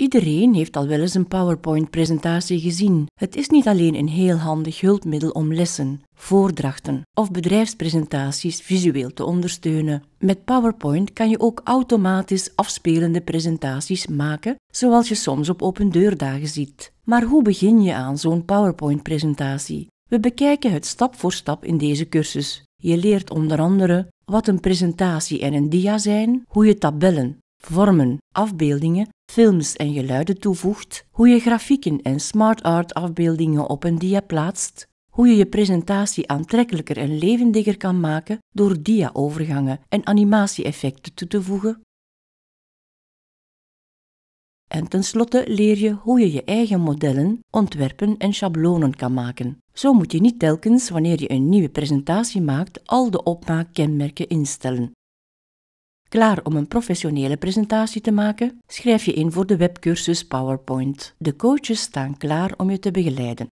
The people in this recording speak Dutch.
Iedereen heeft al wel eens een PowerPoint-presentatie gezien. Het is niet alleen een heel handig hulpmiddel om lessen, voordrachten of bedrijfspresentaties visueel te ondersteunen. Met PowerPoint kan je ook automatisch afspelende presentaties maken, zoals je soms op open deurdagen ziet. Maar hoe begin je aan zo'n PowerPoint-presentatie? We bekijken het stap voor stap in deze cursus. Je leert onder andere wat een presentatie en een dia zijn, hoe je tabellen vormen, afbeeldingen, films en geluiden toevoegt, hoe je grafieken en smart art afbeeldingen op een dia plaatst, hoe je je presentatie aantrekkelijker en levendiger kan maken door dia-overgangen en animatie-effecten toe te voegen. En tenslotte leer je hoe je je eigen modellen, ontwerpen en schablonen kan maken. Zo moet je niet telkens, wanneer je een nieuwe presentatie maakt, al de opmaakkenmerken instellen. Klaar om een professionele presentatie te maken? Schrijf je in voor de webcursus PowerPoint. De coaches staan klaar om je te begeleiden.